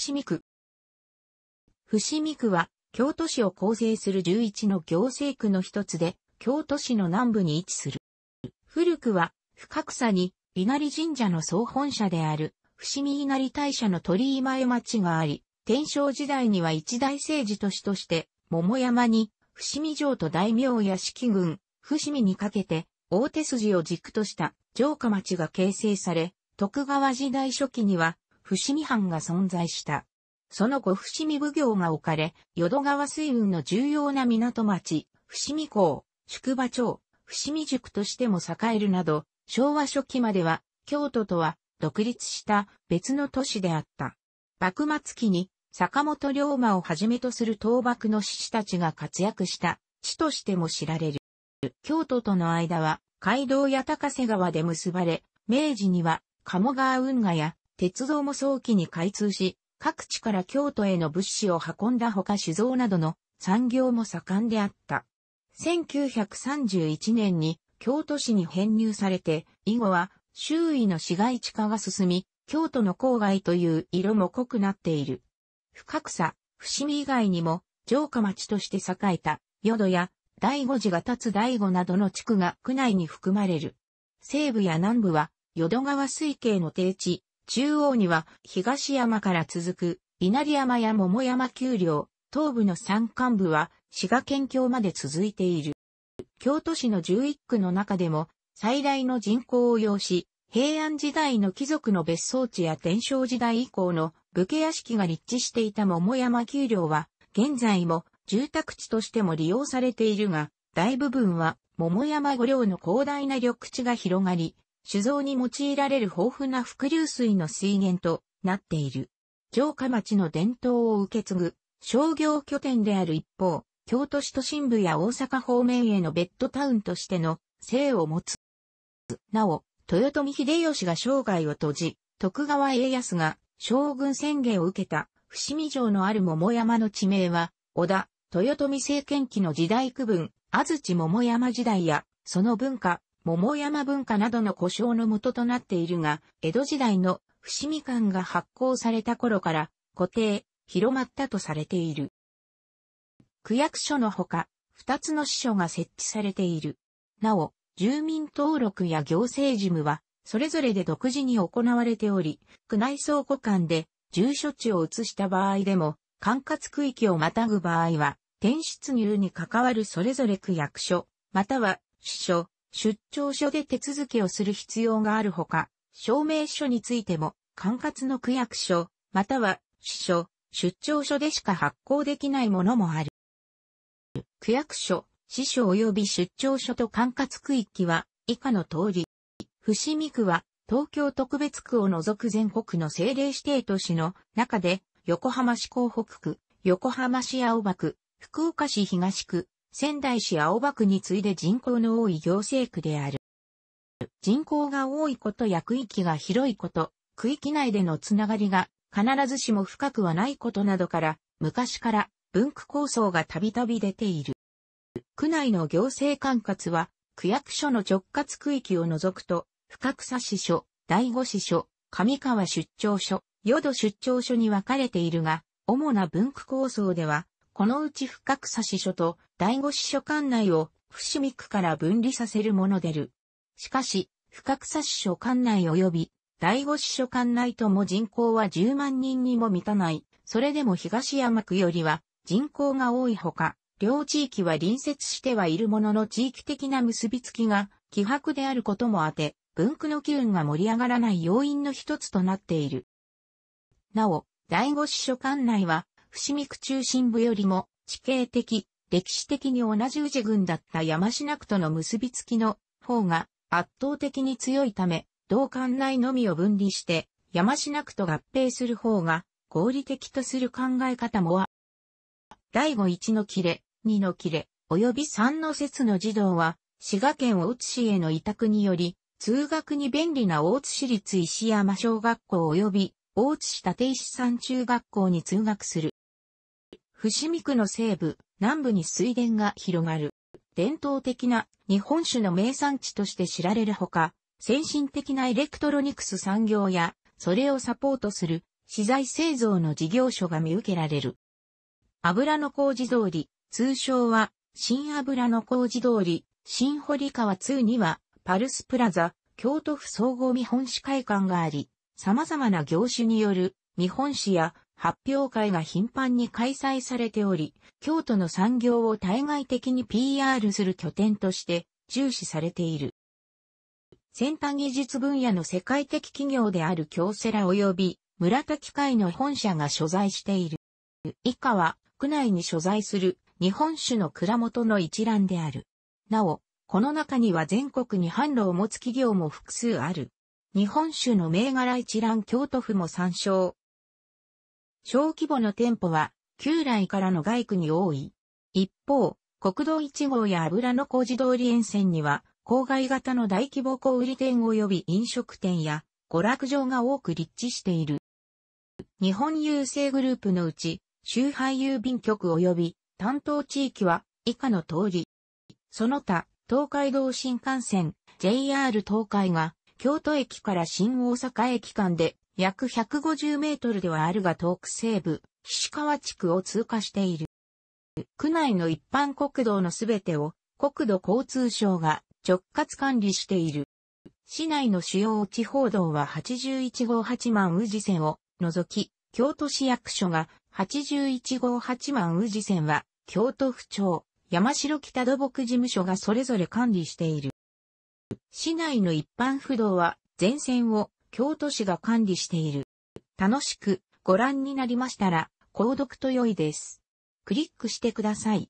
伏見区。伏見区は、京都市を構成する11の行政区の一つで、京都市の南部に位置する。古くは、深草に、稲荷神社の総本社である、伏見稲荷大社の鳥居前町があり、天正時代には一大政治都市として、桃山に、伏見城と大名屋敷郡、伏見にかけて、大手筋を軸とした城下町が形成され、徳川時代初期には、伏見藩が存在した。その後伏見奉行が置かれ、淀川水運の重要な港町、伏見港、宿場町、伏見塾としても栄えるなど、昭和初期までは、京都とは独立した別の都市であった。幕末期に坂本龍馬をはじめとする倒幕の志士たちが活躍した地としても知られる。京都との間は街道や高瀬川で結ばれ、明治には鴨川運河や鉄道も早期に開通し、各地から京都への物資を運んだほか酒造などの産業も盛んであった。1931年に京都市に編入されて、以後は周囲の市街地化が進み、京都の郊外という色も濃くなっている。深草、伏見以外にも城下町として栄えた、淀や第五寺が立つ第五などの地区が区内に含まれる。西部や南部は淀川水系の低地、中央には東山から続く稲荷山や桃山丘陵、東部の山間部は滋賀県境まで続いている。京都市の11区の中でも最大の人口を要し、平安時代の貴族の別荘地や伝承時代以降の武家屋敷が立地していた桃山丘陵は、現在も住宅地としても利用されているが、大部分は桃山御陵の広大な緑地が広がり、酒造に用いられる豊富な伏流水の水源となっている。城下町の伝統を受け継ぐ商業拠点である一方、京都市都心部や大阪方面へのベッドタウンとしての姓を持つ。なお、豊臣秀吉が生涯を閉じ、徳川家康が将軍宣言を受けた伏見城のある桃山の地名は、織田、豊臣政権期の時代区分、安土桃山時代や、その文化、桃山文化などの故障の元となっているが、江戸時代の伏見館が発行された頃から固定、広まったとされている。区役所のほか、二つの支所が設置されている。なお、住民登録や行政事務は、それぞれで独自に行われており、区内倉庫間で住所地を移した場合でも、管轄区域をまたぐ場合は、転出入に関わるそれぞれ区役所、または支所、出張所で手続きをする必要があるほか、証明書についても、管轄の区役所、または、支所、出張所でしか発行できないものもある。区役所、支所及び出張所と管轄区域は、以下の通り。伏見区は、東京特別区を除く全国の政令指定都市の中で、横浜市港北区、横浜市青葉区、福岡市東区、仙台市青葉区に次いで人口の多い行政区である。人口が多いことや区域が広いこと、区域内でのつながりが必ずしも深くはないことなどから、昔から文区構想がたびたび出ている。区内の行政管轄は、区役所の直轄区域を除くと、深草支所、第五支所、上川出張所、淀出張所に分かれているが、主な文区構想では、このうち深草し所と第五支所管内を伏見区から分離させるものでる。しかし、深草し所管内及び第五支所管内とも人口は10万人にも満たない。それでも東山区よりは人口が多いほか、両地域は隣接してはいるものの地域的な結びつきが希薄であることもあて、文区の機運が盛り上がらない要因の一つとなっている。なお、第五支所管内は伏見区中心部よりも地形的、歴史的に同じ宇治郡だった山科区との結びつきの方が圧倒的に強いため、同管内のみを分離して山科区と合併する方が合理的とする考え方もは、第5 1の切れ、2の切れ、及び3の説の児童は、滋賀県大津市への委託により、通学に便利な大津市立石山小学校及び大津市立石山中学校に通学する。伏見区の西部、南部に水田が広がる。伝統的な日本酒の名産地として知られるほか、先進的なエレクトロニクス産業や、それをサポートする資材製造の事業所が見受けられる。油の工事通り、通称は新油の工事通り、新堀川2にはパルスプラザ、京都府総合見本市会館があり、様々な業種による見本市や発表会が頻繁に開催されており、京都の産業を対外的に PR する拠点として重視されている。先端技術分野の世界的企業である京セラ及び村田機械の本社が所在している。以下は、区内に所在する日本酒の蔵元の一覧である。なお、この中には全国に販路を持つ企業も複数ある。日本酒の銘柄一覧京都府も参照。小規模の店舗は、旧来からの外区に多い。一方、国道1号や油の小路通り沿線には、郊外型の大規模小売店及び飲食店や、娯楽場が多く立地している。日本郵政グループのうち、周杯郵便局及び担当地域は以下の通り。その他、東海道新幹線、JR 東海が、京都駅から新大阪駅間で約150メートルではあるが東北西部、岸川地区を通過している。区内の一般国道のすべてを国土交通省が直轄管理している。市内の主要地方道は81号8万宇治線を除き、京都市役所が81号8万宇治線は京都府庁、山城北土木事務所がそれぞれ管理している。市内の一般府道は全線を京都市が管理している。楽しくご覧になりましたら、購読と良いです。クリックしてください。